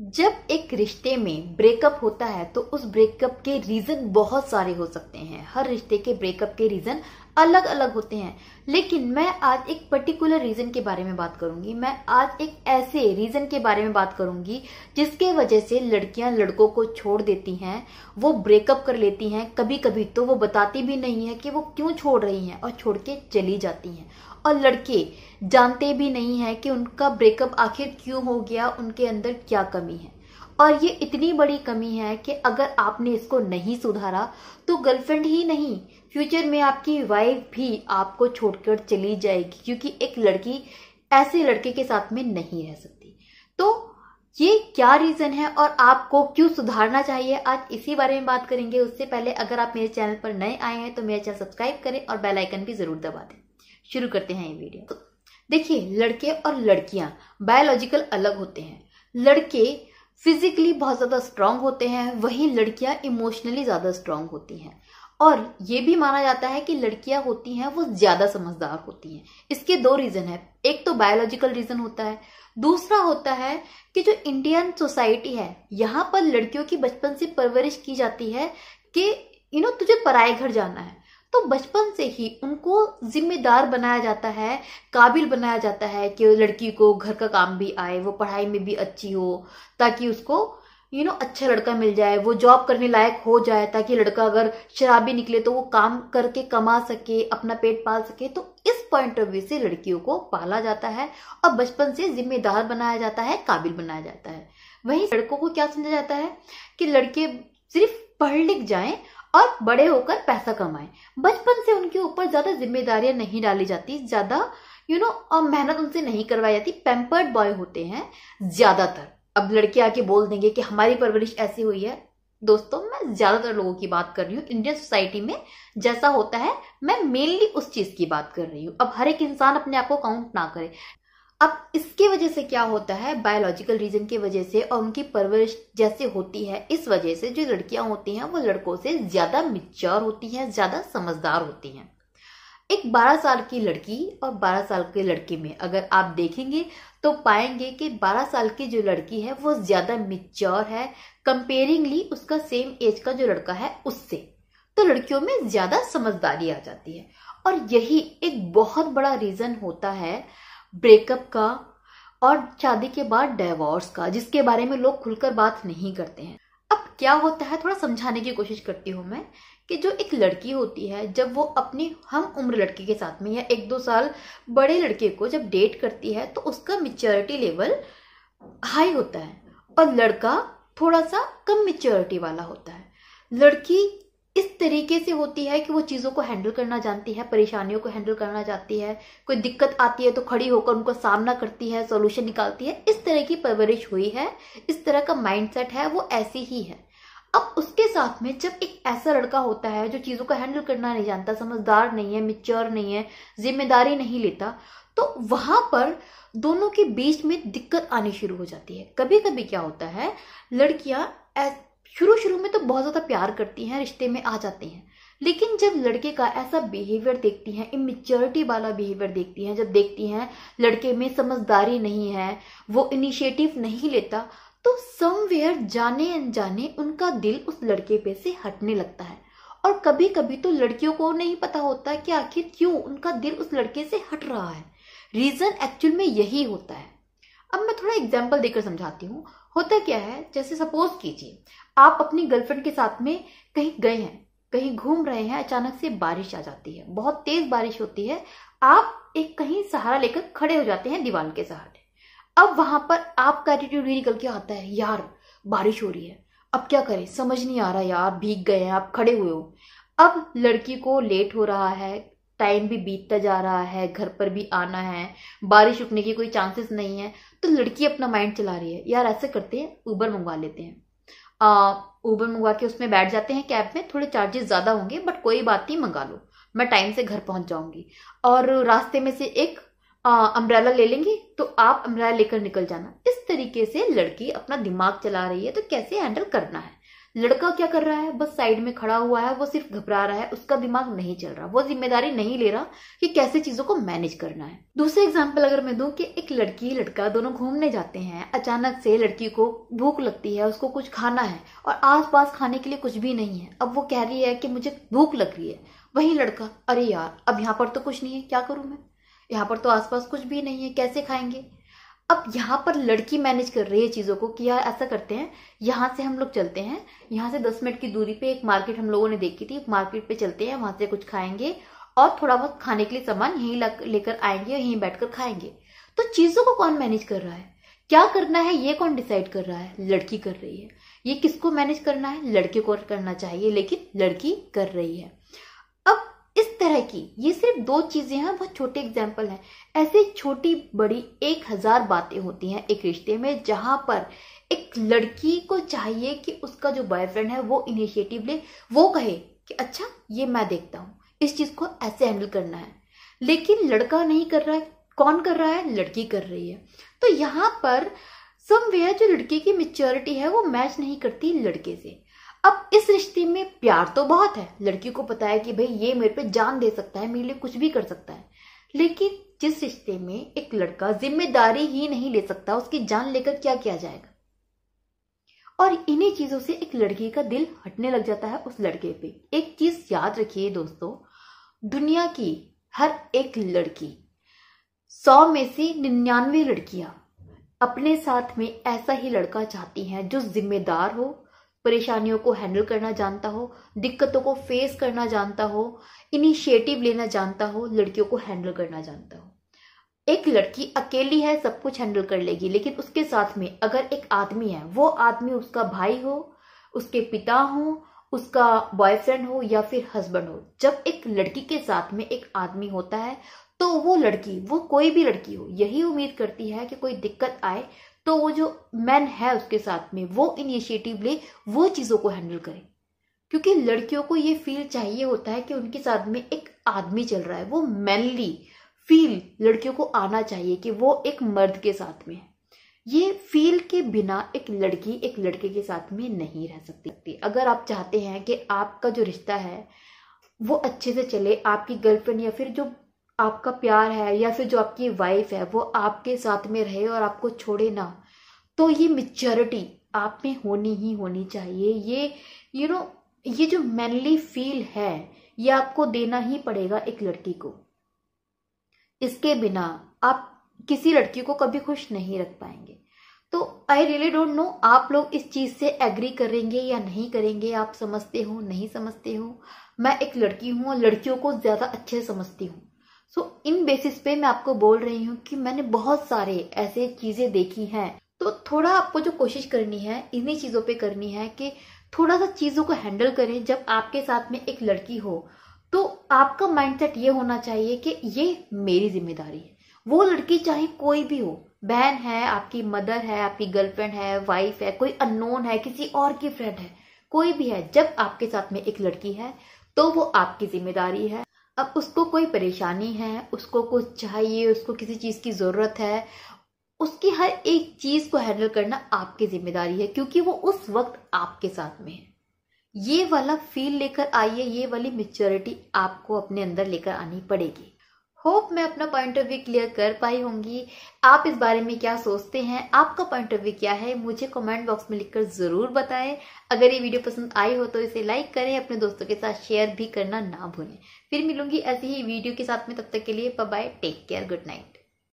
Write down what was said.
जब एक रिश्ते में ब्रेकअप होता है तो उस ब्रेकअप के रीजन बहुत सारे हो सकते हैं हर रिश्ते के ब्रेकअप के रीजन अलग अलग होते हैं लेकिन मैं आज एक पर्टिकुलर रीजन के बारे में बात करूंगी मैं आज एक ऐसे रीजन के बारे में बात करूंगी जिसके वजह से लड़कियां लड़कों को छोड़ देती हैं वो ब्रेकअप कर लेती हैं कभी कभी तो वो बताती भी नहीं है कि वो क्यों छोड़ रही हैं और छोड़ के चली जाती हैं और लड़के जानते भी नहीं है कि उनका ब्रेकअप आखिर क्यों हो गया उनके अंदर क्या कमी है और ये इतनी बड़ी कमी है कि अगर आपने इसको नहीं सुधारा तो गर्लफ्रेंड ही नहीं फ्यूचर में आपकी वाइफ भी आपको छोड़कर चली जाएगी क्योंकि एक लड़की ऐसे लड़के के साथ में नहीं रह सकती तो ये क्या रीजन है और आपको क्यों सुधारना चाहिए आज इसी बारे में बात करेंगे उससे पहले अगर आप मेरे चैनल पर नए आए हैं तो मेरा चैनल सब्सक्राइब करें और बेल आइकन भी जरूर दबा दें शुरू करते हैं ये वीडियो तो देखिए लड़के और लड़कियां बायोलॉजिकल अलग होते हैं लड़के फिजिकली बहुत ज़्यादा स्ट्रांग होते हैं वहीं लड़कियां इमोशनली ज़्यादा स्ट्रांग होती हैं और ये भी माना जाता है कि लड़कियां होती हैं वो ज़्यादा समझदार होती हैं इसके दो रीज़न है एक तो बायोलॉजिकल रीज़न होता है दूसरा होता है कि जो इंडियन सोसाइटी है यहाँ पर लड़कियों की बचपन से परवरिश की जाती है कि यू नो तुझे पराए घर जाना है तो बचपन से ही उनको जिम्मेदार बनाया जाता है काबिल बनाया जाता है कि लड़की को घर का काम भी आए वो पढ़ाई में भी अच्छी हो ताकि उसको यू you नो know, अच्छा लड़का मिल जाए वो जॉब करने लायक हो जाए ताकि लड़का अगर शराबी निकले तो वो काम करके कमा सके अपना पेट पाल सके तो इस पॉइंट ऑफ व्यू से लड़कियों को पाला जाता है और बचपन से जिम्मेदार बनाया जाता है काबिल बनाया जाता है वहीं लड़कों को क्या समझा जाता है कि लड़के सिर्फ पढ़ लिख जाएं और बड़े होकर पैसा कमाएं बचपन से उनके ऊपर ज्यादा जिम्मेदारियां नहीं डाली जाती ज्यादा यू नो मेहनत उनसे नहीं करवाई जाती पेम्पर्ड बॉय होते हैं ज्यादातर अब लड़के आके बोल देंगे कि हमारी परवरिश ऐसी हुई है दोस्तों मैं ज्यादातर लोगों की बात कर रही हूँ इंडियन सोसाइटी में जैसा होता है मैं मेनली उस चीज की बात कर रही हूँ अब हर एक इंसान अपने आप को काउंट ना करे अब इसके वजह से क्या होता है बायोलॉजिकल रीजन की वजह से और उनकी परवरिश जैसे होती है इस वजह से जो लड़कियां होती हैं वो लड़कों से ज्यादा मिच्योर होती हैं ज्यादा समझदार होती हैं एक 12 साल की लड़की और 12 साल के लड़के में अगर आप देखेंगे तो पाएंगे कि 12 साल की जो लड़की है वो ज्यादा मिच्योर है कंपेयरिंगली उसका सेम एज का जो लड़का है उससे तो लड़कियों में ज्यादा समझदारी आ जाती है और यही एक बहुत बड़ा रीजन होता है ब्रेकअप का और शादी के बाद डाइवोर्स का जिसके बारे में लोग खुलकर बात नहीं करते हैं अब क्या होता है थोड़ा समझाने की कोशिश करती हूँ मैं कि जो एक लड़की होती है जब वो अपनी हम उम्र लड़के के साथ में या एक दो साल बड़े लड़के को जब डेट करती है तो उसका मेच्योरिटी लेवल हाई होता है और लड़का थोड़ा सा कम मेच्योरिटी वाला होता है लड़की इस तरीके से होती है कि वो चीज़ों को हैंडल करना जानती है परेशानियों को हैंडल करना चाहती है कोई दिक्कत आती है तो खड़ी होकर उनका सामना करती है सोल्यूशन निकालती है इस तरह की परवरिश हुई है इस तरह का माइंडसेट है वो ऐसी ही है अब उसके साथ में जब एक ऐसा लड़का होता है जो चीज़ों को हैंडल करना नहीं जानता समझदार नहीं है मिच्योर नहीं है जिम्मेदारी नहीं लेता तो वहां पर दोनों के बीच में दिक्कत आनी शुरू हो जाती है कभी कभी क्या होता है लड़कियां शुरू शुरू में तो बहुत ज़्यादा प्यार करती हैं रिश्ते में आ जाते हैं लेकिन जब लड़के का ऐसा बिहेवियर देखती हैं इमेच्योरिटी वाला बिहेवियर देखती हैं जब देखती हैं लड़के में समझदारी नहीं है वो इनिशिएटिव नहीं लेता तो समवेयर जाने अनजाने उनका दिल उस लड़के पे से हटने लगता है और कभी कभी तो लड़कियों को नहीं पता होता कि आखिर क्यों उनका दिल उस लड़के से हट रहा है रीजन एक्चुअल में यही होता है अब मैं थोड़ा एग्जाम्पल देकर समझाती हूँ होता क्या है जैसे सपोज कीजिए आप अपनी गर्लफ्रेंड के साथ में कहीं गए हैं कहीं घूम रहे हैं अचानक से बारिश आ जाती है बहुत तेज बारिश होती है आप एक कहीं सहारा लेकर खड़े हो जाते हैं दीवार के सहारे अब वहां पर आपका एटीट्यूड भी निकल के आता है यार बारिश हो रही है अब क्या करें समझ नहीं आ रहा यार भीग गए हैं आप खड़े हुए हो अब लड़की को लेट हो रहा है टाइम भी बीतता जा रहा है घर पर भी आना है बारिश रुकने की कोई चांसेस नहीं है तो लड़की अपना माइंड चला रही है यार ऐसे करते हैं ऊबर मंगवा लेते हैं ऊबर मंगवा के उसमें बैठ जाते हैं कैब में थोड़े चार्जेस ज़्यादा होंगे बट कोई बात नहीं मंगा लो मैं टाइम से घर पहुंच जाऊंगी और रास्ते में से एक अम्ब्रेला ले लेंगी तो आप अम्ब्रेला लेकर निकल जाना इस तरीके से लड़की अपना दिमाग चला रही है तो कैसे हैंडल करना है लड़का क्या कर रहा है बस साइड में खड़ा हुआ है वो सिर्फ घबरा रहा है उसका दिमाग नहीं चल रहा वो जिम्मेदारी नहीं ले रहा कि कैसे चीजों को मैनेज करना है दूसरा एग्जाम्पल अगर मैं दूं कि एक लड़की लड़का दोनों घूमने जाते हैं अचानक से लड़की को भूख लगती है उसको कुछ खाना है और आसपास खाने के लिए कुछ भी नहीं है अब वो कह रही है कि मुझे भूख लग रही है वही लड़का अरे यार अब यहाँ पर तो कुछ नहीं है क्या करूँ मैं यहाँ पर तो आसपास कुछ भी नहीं है कैसे खाएंगे अब यहाँ पर लड़की मैनेज कर रही है चीज़ों को कि यार ऐसा करते हैं यहाँ से हम लोग चलते हैं यहाँ से दस मिनट की दूरी पे एक मार्केट हम लोगों ने देखी थी मार्केट पे चलते हैं वहां से कुछ खाएंगे और थोड़ा बहुत खाने के लिए सामान यहीं लेकर आएंगे और यहीं बैठकर खाएंगे तो चीज़ों को कौन मैनेज कर रहा है क्या करना है ये कौन डिसाइड कर रहा है लड़की कर रही है ये किसको मैनेज करना है लड़के को करना चाहिए लेकिन लड़की कर रही है तरह की ये सिर्फ दो चीजें हैं बहुत छोटे एग्जाम्पल हैं ऐसे छोटी बड़ी एक हजार बातें होती हैं एक रिश्ते में जहां पर एक लड़की को चाहिए कि उसका जो बॉयफ्रेंड है वो इनिशिएटिव ले वो कहे कि अच्छा ये मैं देखता हूँ इस चीज को ऐसे हैंडल करना है लेकिन लड़का नहीं कर रहा है कौन कर रहा है लड़की कर रही है तो यहाँ पर समवेयर जो लड़के की मेच्योरिटी है वो मैच नहीं करती लड़के से अब इस रिश्ते में प्यार तो बहुत है लड़की को पता है कि भाई ये मेरे पे जान दे सकता है मेरे लिए कुछ भी कर सकता है लेकिन जिस रिश्ते में एक लड़का जिम्मेदारी ही नहीं ले सकता उसकी जान लेकर क्या किया जाएगा और इन्हीं चीजों से एक लड़की का दिल हटने लग जाता है उस लड़के पे एक चीज याद रखिए दोस्तों दुनिया की हर एक लड़की सौ में से निन्यानवे लड़कियां अपने साथ में ऐसा ही लड़का चाहती हैं जो जिम्मेदार हो परेशानियों को हैंडल करना जानता हो दिक्कतों को फेस करना जानता हो इनिशिएटिव लेना जानता हो लड़कियों को हैंडल करना जानता हो एक लड़की अकेली है सब कुछ हैंडल कर लेगी लेकिन उसके साथ में अगर एक आदमी है वो आदमी उसका भाई हो उसके पिता हो उसका बॉयफ्रेंड हो या फिर हस्बैंड हो जब एक लड़की के साथ में एक आदमी होता है तो वो लड़की वो कोई भी लड़की हो यही उम्मीद करती है कि कोई दिक्कत आए तो वो जो मैन है उसके साथ में वो इनिशिएटिव ले वो चीज़ों को हैंडल करे क्योंकि लड़कियों को ये फील चाहिए होता है कि उनके साथ में एक आदमी चल रहा है वो मैनली फील लड़कियों को आना चाहिए कि वो एक मर्द के साथ में है ये फील के बिना एक लड़की एक लड़के के साथ में नहीं रह सकती अगर आप चाहते हैं कि आपका जो रिश्ता है वो अच्छे से चले आपकी गर्लफ्रेंड या फिर जो आपका प्यार है या फिर जो आपकी वाइफ है वो आपके साथ में रहे और आपको छोड़े ना तो ये मेच्योरिटी आप में होनी ही होनी चाहिए ये यू you नो know, ये जो मैनली फील है ये आपको देना ही पड़ेगा एक लड़की को इसके बिना आप किसी लड़की को कभी खुश नहीं रख पाएंगे तो आई रियली डोंट नो आप लोग इस चीज़ से एग्री करेंगे या नहीं करेंगे आप समझते हो नहीं समझते हो मैं एक लड़की हूँ और लड़कियों को ज़्यादा अच्छे समझती हूँ सो so, इन बेसिस पे मैं आपको बोल रही हूँ कि मैंने बहुत सारे ऐसे चीजें देखी हैं तो थोड़ा आपको जो कोशिश करनी है इन्हीं चीजों पे करनी है कि थोड़ा सा चीजों को हैंडल करें जब आपके साथ में एक लड़की हो तो आपका माइंडसेट ये होना चाहिए कि ये मेरी जिम्मेदारी है वो लड़की चाहे कोई भी हो बहन है आपकी मदर है आपकी गर्लफ्रेंड है वाइफ है कोई अननोन है किसी और की फ्रेंड है कोई भी है जब आपके साथ में एक लड़की है तो वो आपकी जिम्मेदारी है अब उसको कोई परेशानी है उसको कुछ चाहिए उसको किसी चीज़ की ज़रूरत है उसकी हर एक चीज़ को हैंडल करना आपकी जिम्मेदारी है क्योंकि वो उस वक्त आपके साथ में है ये वाला फील लेकर आइए ये वाली मेच्योरिटी आपको अपने अंदर लेकर आनी पड़ेगी होप मैं अपना पॉइंट ऑफ व्यू क्लियर कर पाई होंगी आप इस बारे में क्या सोचते हैं आपका पॉइंट ऑफ व्यू क्या है मुझे कमेंट बॉक्स में लिखकर ज़रूर बताएं अगर ये वीडियो पसंद आई हो तो इसे लाइक करें अपने दोस्तों के साथ शेयर भी करना ना भूलें फिर मिलूंगी ऐसी ही वीडियो के साथ में तब तक के लिए bye take care good night